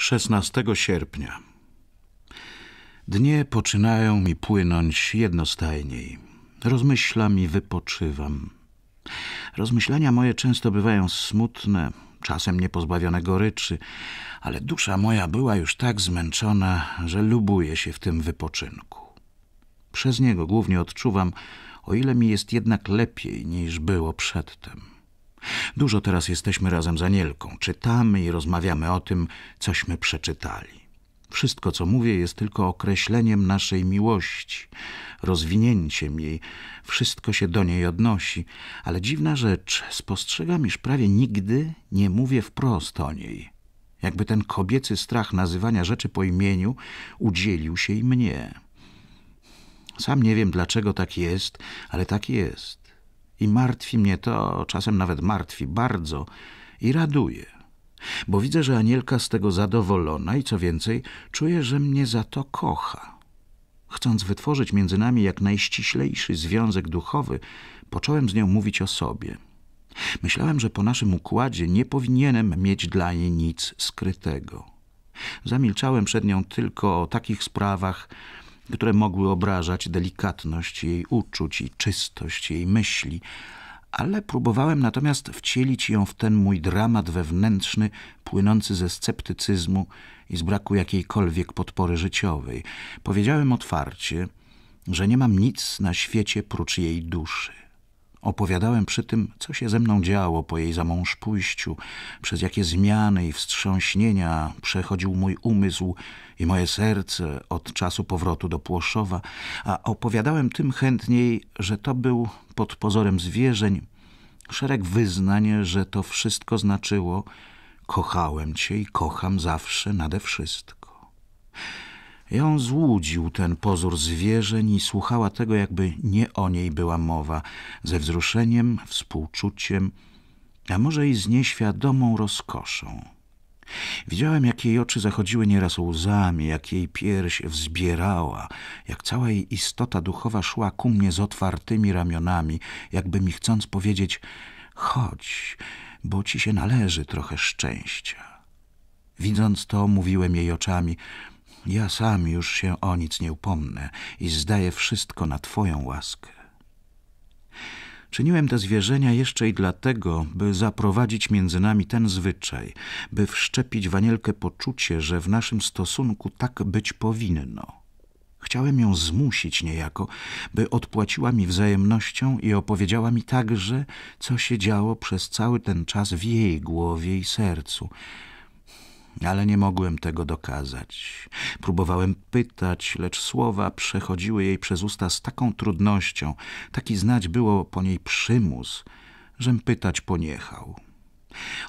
16 sierpnia. Dnie poczynają mi płynąć jednostajniej. Rozmyślam i wypoczywam. Rozmyślania moje często bywają smutne, czasem niepozbawione goryczy, ale dusza moja była już tak zmęczona, że lubuje się w tym wypoczynku. Przez niego głównie odczuwam, o ile mi jest jednak lepiej niż było przedtem. Dużo teraz jesteśmy razem z Anielką. Czytamy i rozmawiamy o tym, cośmy przeczytali. Wszystko, co mówię, jest tylko określeniem naszej miłości, rozwinięciem jej. Wszystko się do niej odnosi, ale dziwna rzecz, spostrzegam, iż prawie nigdy nie mówię wprost o niej. Jakby ten kobiecy strach nazywania rzeczy po imieniu udzielił się i mnie. Sam nie wiem, dlaczego tak jest, ale tak jest. I martwi mnie to, czasem nawet martwi bardzo i raduje, bo widzę, że Anielka z tego zadowolona i co więcej, czuję, że mnie za to kocha. Chcąc wytworzyć między nami jak najściślejszy związek duchowy, począłem z nią mówić o sobie. Myślałem, że po naszym układzie nie powinienem mieć dla niej nic skrytego. Zamilczałem przed nią tylko o takich sprawach, które mogły obrażać delikatność jej uczuć i czystość jej myśli, ale próbowałem natomiast wcielić ją w ten mój dramat wewnętrzny, płynący ze sceptycyzmu i z braku jakiejkolwiek podpory życiowej. Powiedziałem otwarcie, że nie mam nic na świecie prócz jej duszy. Opowiadałem przy tym, co się ze mną działo po jej zamąż pójściu, przez jakie zmiany i wstrząśnienia przechodził mój umysł i moje serce od czasu powrotu do Płoszowa, a opowiadałem tym chętniej, że to był pod pozorem zwierzeń szereg wyznań, że to wszystko znaczyło kochałem cię i kocham zawsze nade wszystko. Ją złudził ten pozór zwierzeń i słuchała tego, jakby nie o niej była mowa, ze wzruszeniem, współczuciem, a może i z nieświadomą rozkoszą. Widziałem, jak jej oczy zachodziły nieraz łzami, jak jej pierś wzbierała, jak cała jej istota duchowa szła ku mnie z otwartymi ramionami, jakby mi chcąc powiedzieć chodź, bo ci się należy trochę szczęścia. Widząc to, mówiłem jej oczami – ja sam już się o nic nie upomnę i zdaję wszystko na Twoją łaskę. Czyniłem te zwierzenia jeszcze i dlatego, by zaprowadzić między nami ten zwyczaj, by wszczepić w poczucie, że w naszym stosunku tak być powinno. Chciałem ją zmusić niejako, by odpłaciła mi wzajemnością i opowiedziała mi także, co się działo przez cały ten czas w jej głowie i sercu, ale nie mogłem tego dokazać. Próbowałem pytać, lecz słowa przechodziły jej przez usta z taką trudnością, taki znać było po niej przymus, żem pytać poniechał.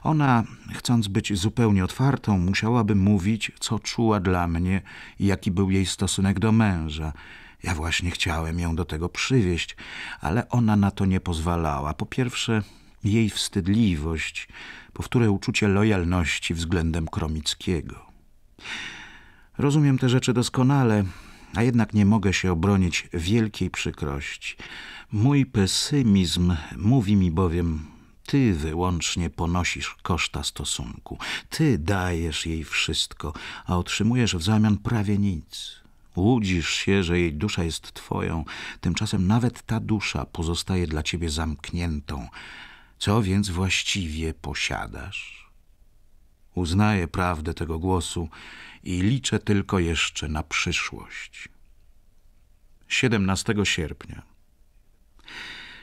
Ona, chcąc być zupełnie otwartą, musiałaby mówić, co czuła dla mnie i jaki był jej stosunek do męża. Ja właśnie chciałem ją do tego przywieść, ale ona na to nie pozwalała. Po pierwsze, jej wstydliwość, powtóre uczucie lojalności względem Kromickiego. Rozumiem te rzeczy doskonale, a jednak nie mogę się obronić wielkiej przykrości. Mój pesymizm mówi mi bowiem, ty wyłącznie ponosisz koszta stosunku. Ty dajesz jej wszystko, a otrzymujesz w zamian prawie nic. Łudzisz się, że jej dusza jest twoją, tymczasem nawet ta dusza pozostaje dla ciebie zamkniętą, co więc właściwie posiadasz? Uznaję prawdę tego głosu i liczę tylko jeszcze na przyszłość. 17 sierpnia.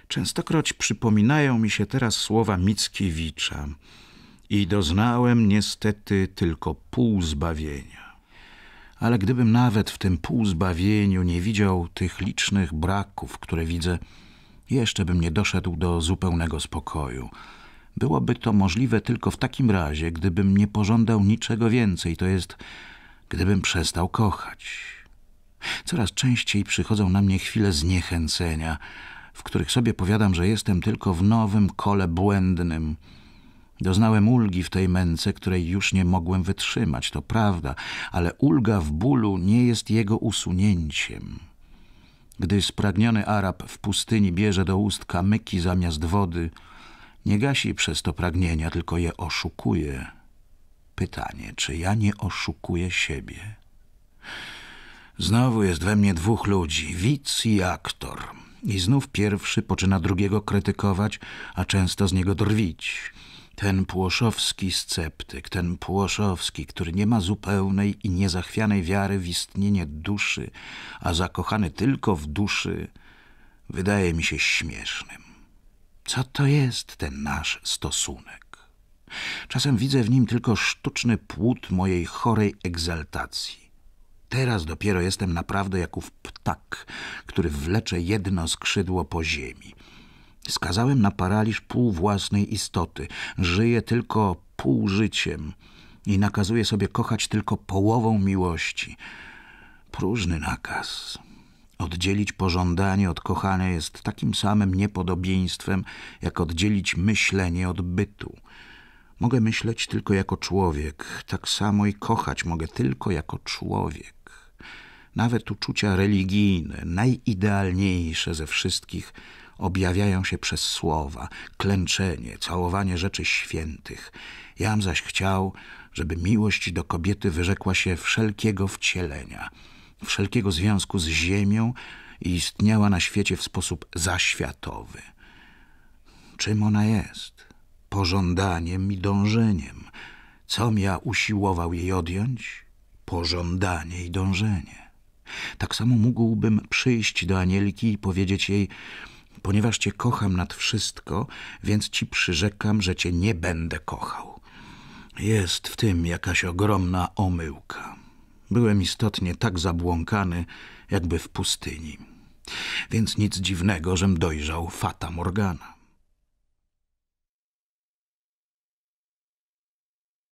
Częstokroć przypominają mi się teraz słowa Mickiewicza i doznałem niestety tylko pół zbawienia. Ale gdybym nawet w tym pół zbawieniu nie widział tych licznych braków, które widzę, jeszcze bym nie doszedł do zupełnego spokoju. Byłoby to możliwe tylko w takim razie, gdybym nie pożądał niczego więcej, to jest, gdybym przestał kochać. Coraz częściej przychodzą na mnie chwile zniechęcenia, w których sobie powiadam, że jestem tylko w nowym kole błędnym. Doznałem ulgi w tej męce, której już nie mogłem wytrzymać, to prawda, ale ulga w bólu nie jest jego usunięciem. Gdy spragniony Arab w pustyni bierze do ust kamyki zamiast wody, nie gasi przez to pragnienia, tylko je oszukuje. Pytanie, czy ja nie oszukuję siebie? Znowu jest we mnie dwóch ludzi, widz i aktor. I znów pierwszy poczyna drugiego krytykować, a często z niego drwić. Ten Płoszowski sceptyk, ten Płoszowski, który nie ma zupełnej i niezachwianej wiary w istnienie duszy, a zakochany tylko w duszy, wydaje mi się śmiesznym. Co to jest ten nasz stosunek? Czasem widzę w nim tylko sztuczny płód mojej chorej egzaltacji. Teraz dopiero jestem naprawdę jak ów ptak, który wlecze jedno skrzydło po ziemi – Skazałem na paraliż pół własnej istoty. Żyję tylko pół życiem i nakazuję sobie kochać tylko połową miłości. Próżny nakaz. Oddzielić pożądanie od kochania jest takim samym niepodobieństwem, jak oddzielić myślenie od bytu. Mogę myśleć tylko jako człowiek, tak samo i kochać mogę tylko jako człowiek. Nawet uczucia religijne, najidealniejsze ze wszystkich, objawiają się przez słowa, klęczenie, całowanie rzeczy świętych. Jam zaś chciał, żeby miłość do kobiety wyrzekła się wszelkiego wcielenia, wszelkiego związku z ziemią i istniała na świecie w sposób zaświatowy. Czym ona jest? Pożądaniem i dążeniem. Com ja usiłował jej odjąć? Pożądanie i dążenie. Tak samo mógłbym przyjść do Anielki i powiedzieć jej – Ponieważ cię kocham nad wszystko, więc ci przyrzekam, że cię nie będę kochał. Jest w tym jakaś ogromna omyłka. Byłem istotnie tak zabłąkany, jakby w pustyni. Więc nic dziwnego, żem dojrzał Fata Morgana.